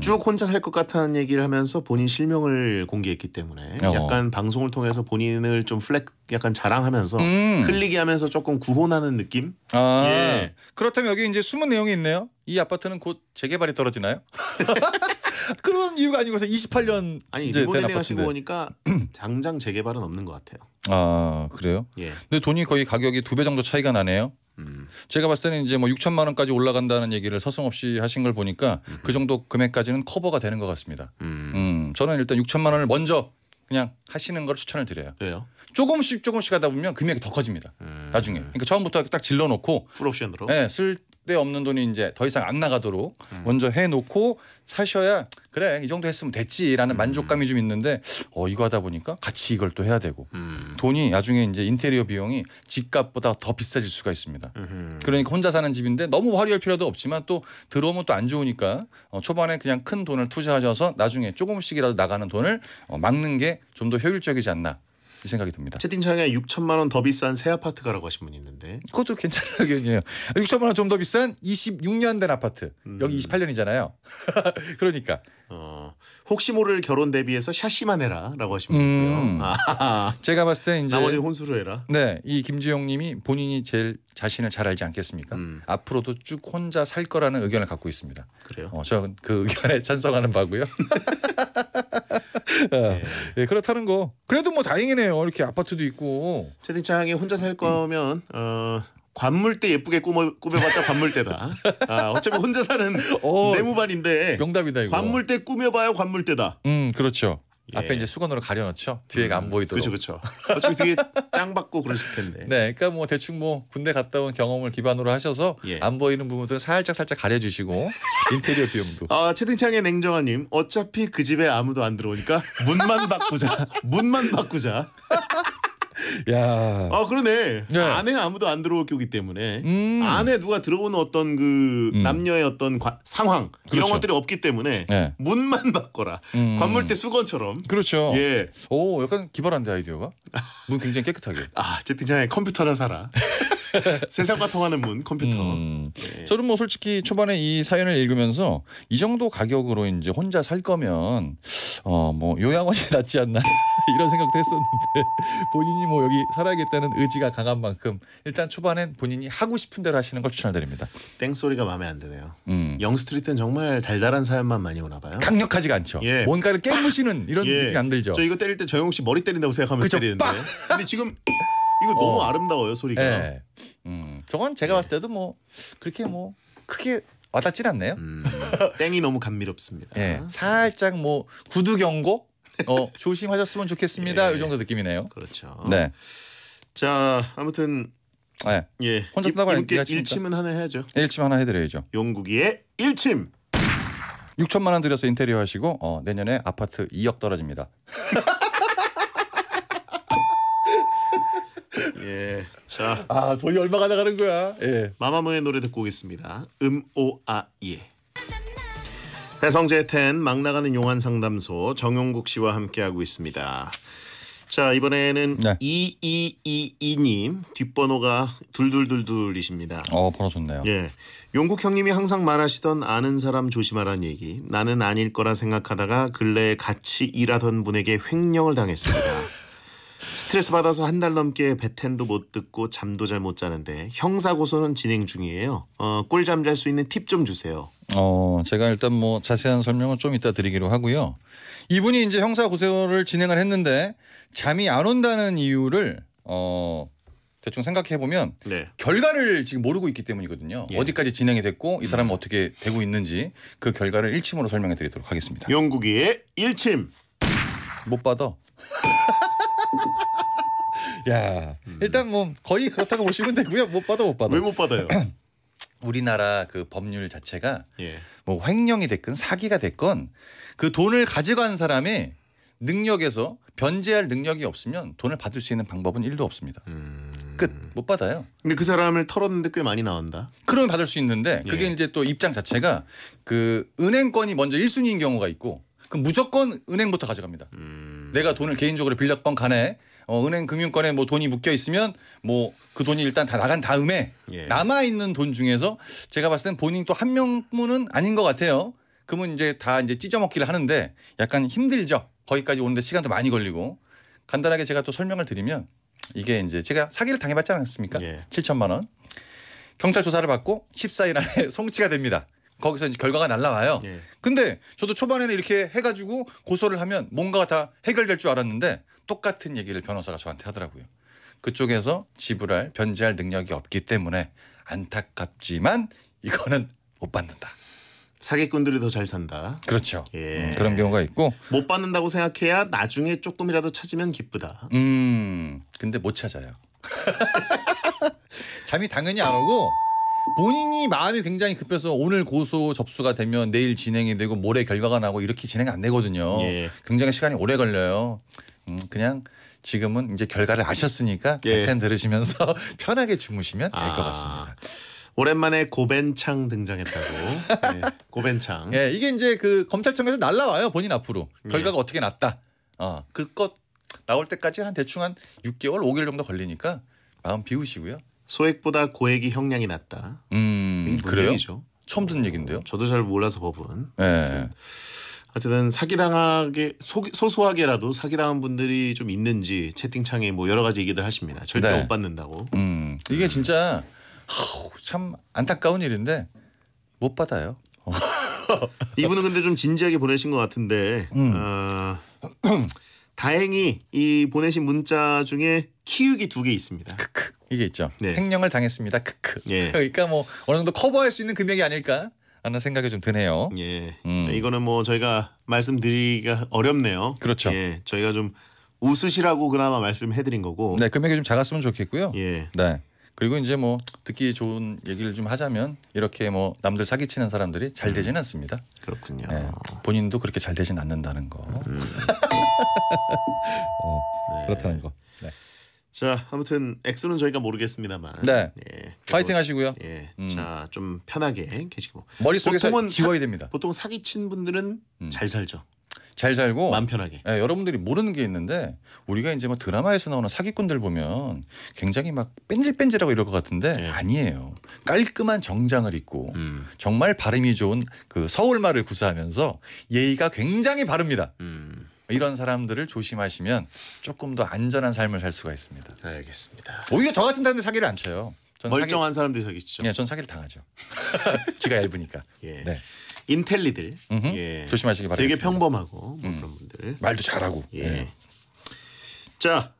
쭉 혼자 살 것 같다는 얘기를 하면서 본인 실명을 공개했기 때문에 어. 약간 방송을 통해서 본인을 좀 플렉 약간 자랑하면서 음. 흘리게 하면서 조금 구혼하는 느낌? 아. 예. 그렇다면 여기 이제 숨은 내용이 있네요. 이 아파트는 곧 재개발이 떨어지나요? 그런 이유가 아니고서 28년 아니 리모델링 하시고 보니까 당장 재개발은 없는 것 같아요. 아 그래요? 예. 근데 돈이 거의 가격이 두 배 정도 차이가 나네요. 음. 제가 봤을 때는 이제 뭐 6천만 원까지 올라간다는 얘기를 서슴없이 하신 걸 보니까 음. 그 정도 금액까지는 커버가 되는 것 같습니다. 음. 음 저는 일단 6천만 원을 먼저 그냥 하시는 걸 추천을 드려요. 왜요? 조금씩 조금씩 하다 보면 금액이 더 커집니다. 음. 나중에. 그러니까 처음부터 딱 질러놓고 풀옵션으로. 네, 쓸 그때 없는 돈이 이제 더 이상 안 나가도록 음. 먼저 해놓고 사셔야 그래 이 정도 했으면 됐지라는 음. 만족감이 좀 있는데 어 이거 하다 보니까 같이 이걸 또 해야 되고 음. 돈이 나중에 이제 인테리어 비용이 집값보다 더 비싸질 수가 있습니다. 음 그러니까 혼자 사는 집인데 너무 화려할 필요도 없지만 또 들어오면 또 안 좋으니까 어, 초반에 그냥 큰 돈을 투자하셔서 나중에 조금씩이라도 나가는 돈을 어, 막는 게 좀 더 효율적이지 않나 이 생각이 듭니다. 채팅창에 6천만 원 더 비싼 새 아파트 가라고 하신 분이 있는데 그것도 괜찮은 의견이에요. 6천만 원 좀 더 비싼 26년 된 아파트 음. 여기 28년이잖아요. 그러니까 어, 혹시 모를 결혼 대비해서 샤시만 해라라고 하신 분이 고요 음. 아. 제가 봤을 때 이제 나머지 혼수로 해라. 네, 이 김지영님이 본인이 제일 자신을 잘 알지 않겠습니까? 음. 앞으로도 쭉 혼자 살 거라는 의견을 갖고 있습니다. 그래요? 어, 저그 의견에 찬성하는 바고요. 네. 네, 그렇다는 거. 그래도 뭐 다행이네요. 이렇게 아파트도 있고. 채팅창이 혼자 살 거면 어, 관물대 예쁘게 꾸며, 꾸며봤자 관물대다. 아, 어차피 혼자 사는 어, 내무반인데. 명답이다 이거. 관물대 꾸며봐야 관물대다. 음 그렇죠. 예. 앞에 이제 수건으로 가려놓죠. 뒤에가 음, 안 보이도록. 그렇죠, 그렇죠. 어차피 뒤에 짱 받고 그러셨겠네. 네, 그러니까 뭐 대충 뭐 군대 갔다 온 경험을 기반으로 하셔서 예. 안 보이는 부분들은 살짝 살짝 가려주시고 인테리어 비용도. 아최팅창의 냉정한님, 어차피 그 집에 아무도 안 들어오니까 문만 바꾸자. 문만 바꾸자. 야. 아 그러네. 네. 안에 아무도 안 들어올 거기 때문에 음. 안에 누가 들어오는 어떤 그 음. 남녀의 어떤 과, 상황 그렇죠. 이런 것들이 없기 때문에 네. 문만 바꿔라. 음. 관물대 수건처럼. 그렇죠. 예. 오 약간 기발한데 아이디어가. 문 굉장히 깨끗하게. 아 채팅창에 컴퓨터나 사라. 세상과 통하는 문 컴퓨터. 음. 네. 저는 뭐 솔직히 초반에 이 사연을 읽으면서 이 정도 가격으로 이제 혼자 살 거면 어 뭐 요양원이 낫지 않나 이런 생각도 했었는데 본인이 뭐 여기 살아야겠다는 의지가 강한 만큼 일단 초반엔 본인이 하고 싶은 대로 하시는 걸 추천드립니다. 땡소리가 마음에 안 드네요. 음. 영스트리트는 정말 달달한 사연만 많이 오나 봐요. 강력하지가 않죠. 예. 뭔가를 깨무시는 이런 예. 느낌이 안 들죠. 저 이거 때릴 때 저영 씨 머리 때린다고 생각하면서 때리는데. 근데 지금 이거 너무 어. 아름다워요 소리가. 네. 음, 저건 제가 네. 봤을 때도 뭐 그렇게 뭐 크게 와닿진 않네요. 음, 땡이 너무 감미롭습니다. 네, 살짝 뭐 구두 경고 어, 조심하셨으면 좋겠습니다. 예. 이 정도 느낌이네요. 그렇죠. 네. 자 아무튼 네. 예 혼자 다고 이렇게 일침은 하나 해야죠. 일침 하나 해드려야죠. 용국이의 일침. 6천만 원 들여서 인테리어 하시고 어, 내년에 아파트 2억 떨어집니다. 예. 자. 아 돈이 얼마 가나 가는 거야. 예. 마마무의 노래 듣고 오겠습니다. 음 오 아 예. 해성재 텐 막 나가는 용안 상담소 정용국 씨와 함께하고 있습니다. 자 이번에는 네. 2222님 뒷번호가 둘둘둘둘이십니다. 어 번호 좋네요. 예, 용국 형님이 항상 말하시던 아는 사람 조심하라는 얘기. 나는 아닐 거라 생각하다가 근래 에 같이 일하던 분에게 횡령을 당했습니다. 스트레스 받아서 한 달 넘게 배텐도 못 듣고 잠도 잘 못 자는데 형사 고소는 진행 중이에요. 어, 꿀잠 잘 수 있는 팁 좀 주세요. 어, 제가 일단 뭐 자세한 설명은 좀 이따 드리기로 하고요. 이분이 이제 형사 고소를 진행을 했는데 잠이 안 온다는 이유를 어 대충 생각해 보면 네. 결과를 지금 모르고 있기 때문이거든요. 예. 어디까지 진행이 됐고 이 사람은 음. 어떻게 되고 있는지 그 결과를 일침으로 설명해 드리도록 하겠습니다. 영국의 일침 못 받아. 야 일단 뭐 거의 그렇다고 보시면 되고요. 못 받아 못 받아. 왜 못 받아요? 우리나라 그 법률 자체가 예. 뭐 횡령이 됐건 사기가 됐건 그 돈을 가져간 사람의 능력에서 변제할 능력이 없으면 돈을 받을 수 있는 방법은 1도 없습니다. 음... 끝못 받아요. 근데 그 사람을 털었는데 꽤 많이 나온다. 그러면 받을 수 있는데 그게 예. 이제 또 입장 자체가 그 은행권이 먼저 1순위인 경우가 있고 그 무조건 은행부터 가져갑니다. 음... 음. 내가 돈을 개인적으로 빌렸건 간에 어, 은행 금융권에 뭐 돈이 묶여 있으면 뭐 그 돈이 일단 다 나간 다음에 예. 남아 있는 돈 중에서 제가 봤을 땐 본인 또 한 명분은 아닌 것 같아요. 그러면 이제 다 이제 찢어먹기를 하는데 약간 힘들죠. 거기까지 오는데 시간도 많이 걸리고 간단하게 제가 또 설명을 드리면 이게 이제 제가 사기를 당해봤지 않았습니까? 예. 7천만 원 경찰 조사를 받고 14일 안에 송치가 됩니다. 거기서 이제 결과가 날라와요. 예. 근데 저도 초반에는 이렇게 해가지고 고소를 하면 뭔가가 다 해결될 줄 알았는데 똑같은 얘기를 변호사가 저한테 하더라고요. 그쪽에서 지불할 변제할 능력이 없기 때문에 안타깝지만 이거는 못 받는다. 사기꾼들이 더 잘 산다. 그렇죠. 예. 음, 그런 경우가 있고 못 받는다고 생각해야 나중에 조금이라도 찾으면 기쁘다. 음, 근데 못 찾아요. 잠이 당연히 안 오고 본인이 마음이 굉장히 급해서 오늘 고소 접수가 되면 내일 진행이 되고 모레 결과가 나고 이렇게 진행 이안 되거든요. 예. 굉장히 시간이 오래 걸려요. 음, 그냥 지금은 이제 결과를 아셨으니까 예. 백텐 들으시면서 편하게 주무시면 될것 아. 같습니다. 오랜만에 고벤창 등장했다고. 네, 고벤창. 예, 이게 이제 그 검찰청에서 날라와요 본인 앞으로 예. 결과가 예. 어떻게 났다. 어, 그것 나올 때까지 한 대충 한 6개월, 5개월 정도 걸리니까 마음 비우시고요. 소액보다 고액이 형량이 낮다. 음, 그래요? 얘기죠. 처음 듣는 얘긴데요. 어, 저도 잘 몰라서 법은. 네. 어쨌든 사기당하게 소, 소소하게라도 사기당한 분들이 좀 있는지 채팅창에 뭐 여러 가지 얘기들 하십니다. 절대 네. 못 받는다고. 음, 이게 진짜 하우, 참 안타까운 일인데 못 받아요. 어. 이분은 근데 좀 진지하게 보내신 것 같은데 음. 어, 다행히 이 보내신 문자 중에 키우기두개 있습니다. 이게 있죠. 네. 횡령을 당했습니다. 크크. 예. 그러니까 뭐 어느 정도 커버할 수 있는 금액이 아닐까 하는 생각이 좀 드네요. 예. 음. 이거는 뭐 저희가 말씀드리기가 어렵네요. 그렇죠. 예. 저희가 좀 웃으시라고 그나마 말씀해드린 거고. 네, 금액이 좀 작았으면 좋겠고요. 예. 네. 그리고 이제 뭐 듣기 좋은 얘기를 좀 하자면 이렇게 뭐 남들 사기치는 사람들이 잘 음. 되지는 않습니다. 그렇군요. 네, 본인도 그렇게 잘되지는 않는다는 거. 음. 어, 네. 그렇다는 거. 네. 자 아무튼 액수는 저희가 모르겠습니다만 네. 예, 파이팅 하시고요. 예, 음. 자좀 편하게 계시고 머릿속에서 은 지워야 됩니다. 보통 사기친 분들은 음. 잘 살죠. 잘 살고 마음 편하게. 예, 여러분들이 모르는 게 있는데 우리가 이제 뭐 드라마에서 나오는 사기꾼들 보면 굉장히 막 뺀질뺀질하고 이럴 것 같은데 예. 아니에요. 깔끔한 정장을 입고 음. 정말 발음이 좋은 그 서울말을 구사하면서 예의가 굉장히 바릅니다. 음. 이런 사람들을 조심하시면 조금 더 안전한 삶을 살 수가 있습니다. 알겠습니다. 오히려 저 같은 사람들 사기를 안 쳐요. 멀쩡한 사기... 사람들 사기죠. 네, 전 사기를 당하죠. 지가 얇으니까. 예. 네. 인텔리들 예. 조심하시기 바랍니다. 되게 평범하고 뭐 음. 그런 분들 말도 잘하고. 예. 예. 자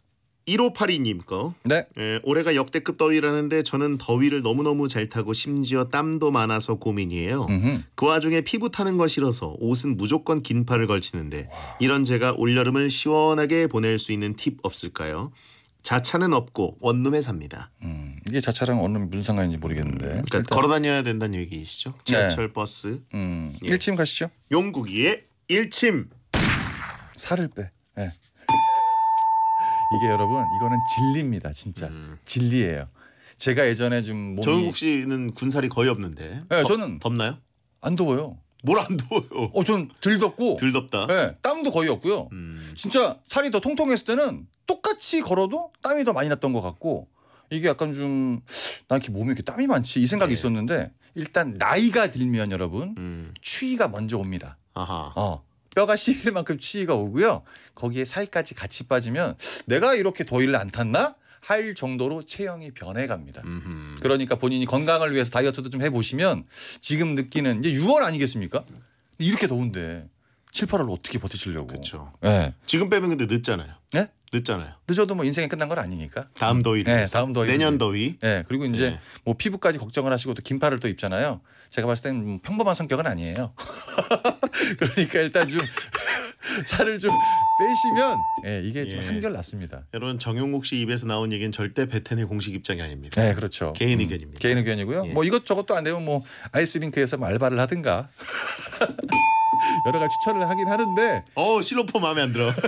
1582님 거. 네. 예, 올해가 역대급 더위라는데 저는 더위를 너무너무 잘 타고 심지어 땀도 많아서 고민이에요. 음흠. 그 와중에 피부 타는 거 싫어서 옷은 무조건 긴팔을 걸치는데 이런 제가 올여름을 시원하게 보낼 수 있는 팁 없을까요? 자차는 없고 원룸에 삽니다. 음, 이게 자차랑 원룸이 무슨 상관인지 모르겠는데. 음, 그러니까 일단... 걸어 다녀야 된다는 얘기이시죠? 네. 지하철, 네. 버스. 음, 예. 일침 가시죠. 용국이의 일침. 살을 빼. 네. 이게 여러분 이거는 진리입니다 진짜 음. 진리예요. 제가 예전에 좀 몸이 정국 씨는 군살이 거의 없는데. 네, 덥, 저는 덥나요? 안 더워요. 뭘 안 더워요? 어, 전덜 덥고 덜 덥다. 네, 땀도 거의 없고요. 음. 진짜 살이 더 통통했을 때는 똑같이 걸어도 땀이 더 많이 났던 것 같고 이게 약간 좀난 이렇게 몸이 이렇게 땀이 많지 이 생각이 네. 있었는데 일단 나이가 들면 여러분 음. 추위가 먼저 옵니다. 아하. 어. 뼈가 시힐 만큼 추위가 오고요. 거기에 살까지 같이 빠지면 내가 이렇게 더위를 안 탔나? 할 정도로 체형이 변해갑니다. 음흠. 그러니까 본인이 건강을 위해서 다이어트도 좀 해보시면 지금 느끼는 이제 6월 아니겠습니까? 이렇게 더운데 7, 8월 어떻게 버티시려고. 그렇죠. 네. 지금 빼면 근데 늦잖아요. 네? 늦잖아요. 늦어도 뭐 인생이 끝난 건 아니니까. 다음 음. 예, 더위 네, 다음 더위. 내년 더위. 네, 그리고 이제 네. 뭐 피부까지 걱정을 하시고 또 긴팔을 또 입잖아요. 제가 봤을 땐 뭐 평범한 성격은 아니에요. 그러니까 일단 좀 살을 좀 빼시면 예, 이게 좀 예. 한결 낫습니다. 여러분 정용국 씨 입에서 나온 얘기는 절대 베텐의 공식 입장이 아닙니다. 네, 그렇죠. 개인 음, 의견입니다. 개인 의견이고요. 예. 뭐 이것저것도 안 되면 뭐 아이스링크에서 뭐알바 하든가. 여러 가지 추천을 하긴 하는데 어 실로포 마음에 안 들어.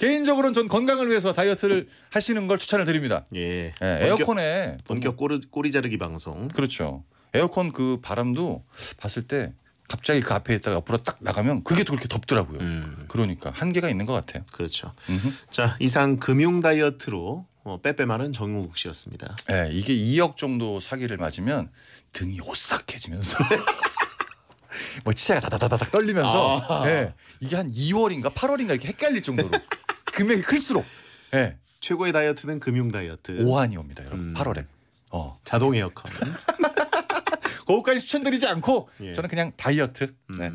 개인적으로는 전 건강을 위해서 다이어트를 하시는 걸 추천을 드립니다. 예. 예, 에어컨에 본격 꼬리, 꼬리 자르기 방송. 그렇죠. 에어컨 그 바람도 봤을 때 갑자기 그 앞에 있다가 앞으로딱 나가면 그게 또 그렇게 덥더라고요. 음. 그러니까 한계가 있는 것 같아요. 그렇죠. 음흠. 자 이상 금융 다이어트로 어, 빼빼마는 정우국 씨였습니다. 예, 이게 2억 정도 사기를 맞으면 등이 오싹해지면서 뭐 치아가 다다다닥 떨리면서 아. 예, 이게 한 2월인가 8월인가 이렇게 헷갈릴 정도로 금액이 클수록 예. 최고의 다이어트는 금융 다이어트. 오한이옵니다, 여러분. 음. 8월에. 어. 자동 에어컨. 그거까지 추천드리지 않고 예. 저는 그냥 다이어트. 음. 네.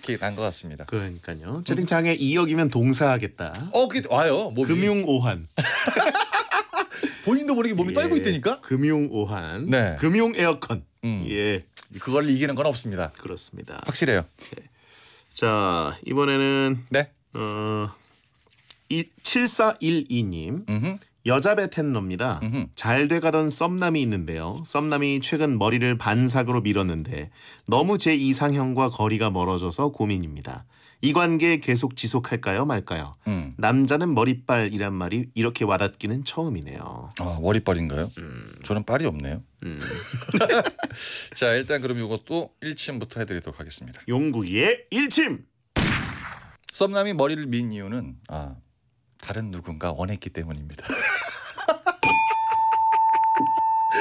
그게 난 것 같습니다. 그러니까요. 음. 채팅창에 음. 2억이면 동사하겠다. 어, 그게 와요. 몸이. 금융 오한. 본인도 모르게 몸이 예. 떨고 있다니까. 금융 오한. 네. 금융 에어컨. 음. 예. 그걸 이기는 건 없습니다. 그렇습니다. 확실해요. 네. 자 이번에는 네. 어, 1, 7412님 여자 베텐러입니다. 잘 돼가던 썸남이 있는데요. 썸남이 최근 머리를 반삭으로 밀었는데 너무 제 이상형과 거리가 멀어져서 고민입니다. 이 관계 계속 지속할까요 말까요? 음. 남자는 머리빨이란 말이 이렇게 와닿기는 처음이네요. 아 머리빨인가요? 음. 저는 빨이 없네요. 음. 자 일단 그럼 이것도 1침부터 해드리도록 하겠습니다. 용국이의 1침. 썸남이 머리를 민 이유는 아 다른 누군가 원했기 때문입니다.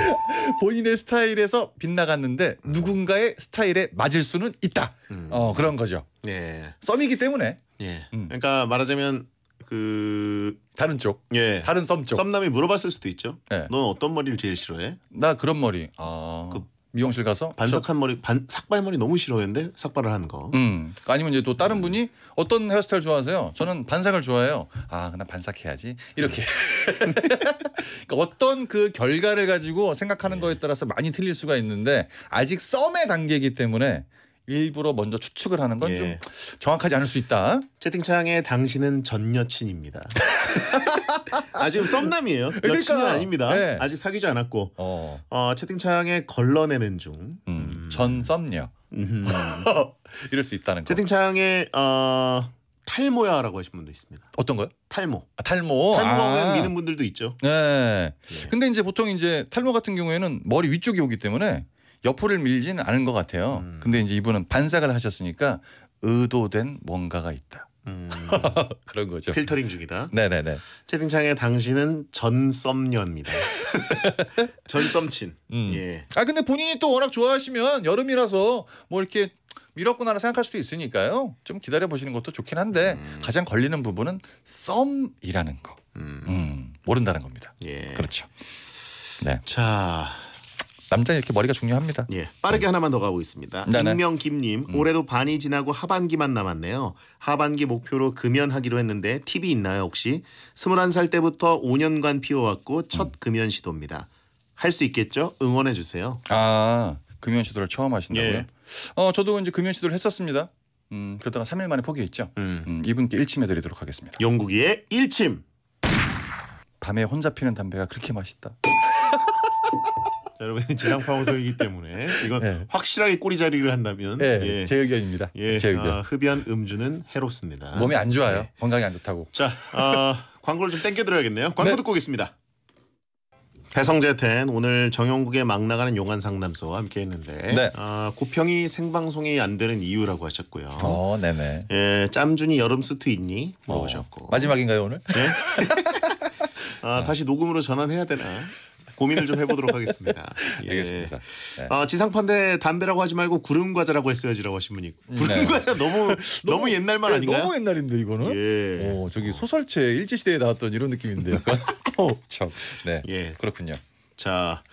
본인의 스타일에서 빗나갔는데 음. 누군가의 스타일에 맞을 수는 있다. 음. 어 그런 거죠. 예. 썸이기 때문에. 예. 음. 그러니까 말하자면 그 다른 쪽. 예. 다른 썸 쪽. 썸남이 물어봤을 수도 있죠. 예. 넌 어떤 머리를 제일 싫어해? 나 그런 머리. 아. 그 미용실 가서 반삭한 머리 반 삭발머리 너무 싫어했는데 삭발을 하는 거. 음. 그러니까 아니면 이제 또 다른 분이 어떤 헤어스타일 좋아하세요? 저는 반삭을 좋아해요. 아, 그냥 반삭해야지. 이렇게. 네. 그러니까 어떤 그 결과를 가지고 생각하는 네. 거에 따라서 많이 틀릴 수가 있는데 아직 썸의 단계이기 때문에 일부러 먼저 추측을 하는 건좀 예. 정확하지 않을 수 있다. 채팅창에 당신은 전 여친입니다. 아지 썸남이에요. 그러니까, 여 아닙니다. 네. 아직 사귀지 않았고 어. 어, 채팅창에 걸러내는 중. 음, 음. 전 썸녀. 음. 이럴 수 있다는 거. 채팅창에 어, 탈모야라고 하신 분도 있습니다. 어떤 거요? 탈모. 아, 탈모. 탈모는 아. 미는 분들도 있죠. 네. 네. 근데 이제 보통 이제 탈모 같은 경우에는 머리 위쪽이 오기 때문에 옆으로 밀지는 않은 것 같아요. 음. 근데 이제 이분은 반삭을 하셨으니까 의도된 뭔가가 있다. 음. 그런 거죠. 필터링 중이다. 네네네. 채팅창에 당신은 전썸녀입니다. 전썸친. 음. 예. 아 근데 본인이 또 워낙 좋아하시면 여름이라서 뭐 이렇게 미뤘구나라 생각할 수도 있으니까요. 좀 기다려 보시는 것도 좋긴 한데 음. 가장 걸리는 부분은 썸이라는 거. 음. 음 모른다는 겁니다. 예. 그렇죠. 네. 자 남자는 이렇게 머리가 중요합니다. 예. 빠르게 음. 하나만 더 가고 있습니다. 네네. 익명 김님 음. 올해도 반이 지나고 하반기만 남았네요. 하반기 목표로 금연하기로 했는데 팁이 있나요 혹시? 21살 때부터 5년간 피워왔고 첫 음. 금연 시도입니다. 할 수 있겠죠? 응원해 주세요. 아 금연 시도를 처음 하신다고요? 예. 어 저도 이제 금연 시도를 했었습니다. 음, 그러다가 3일 만에 포기했죠. 음. 음, 이분께 1침해 드리도록 하겠습니다. 영국이의 1침. 밤에 혼자 피는 담배가 그렇게 맛있다. 여러분 지상 방송이기 때문에 이건 네. 확실하게 꼬리 자리를 한다면 네, 예. 제 의견입니다. 예. 제 의견. 아, 흡연 음주는 해롭습니다. 몸이 안 좋아요. 네. 건강이 안 좋다고. 자, 어, 광고를 좀 땡겨 들어야겠네요. 네. 광고 듣고 오겠습니다. 해성재텐 오늘 정영국의 막 나가는 용안 상담소와 함께했는데 네. 아, 고평이 생방송이 안 되는 이유라고 하셨고요. 어, 네네. 예, 짬준이 여름 수트 있니 물어보셨고 어, 마지막인가요 오늘? 네. 아, 네. 다시 녹음으로 전환해야 되나? 고민을 좀 해보도록 하겠습니다. 예. 알겠습니다. 네. 어, 아, 지상파인 담배라고 하지 말고 구름 과자라고 했어야지라고 하신 분이 구름 네. 과자 너무 너무 옛날 말 네, 아닌가요? 너무 옛날인데 이거는. 예. 오, 어, 저기 소설책 일제 시대에 나왔던 이런 느낌인데 약간. 어, 참. 네. 예. 그렇군요. 자.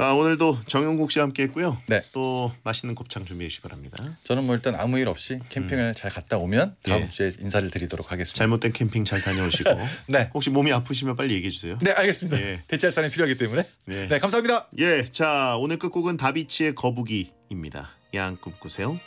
아, 오늘도 정영국 씨와 함께했고요. 네. 또 맛있는 곱창 준비해 주시 기 바랍니다. 저는 뭐 일단 아무 일 없이 캠핑을 음. 잘 갔다 오면 예. 다음 예. 주에 인사를 드리도록 하겠습니다. 잘못된 캠핑 잘 다녀오시고. 네. 혹시 몸이 아프시면 빨리 얘기해 주세요. 네, 알겠습니다. 예. 대체할 사람이 필요하기 때문에. 네. 네, 감사합니다. 예, 자 오늘 끝곡은 다비치의 거북이입니다. 양 꿈꾸세요.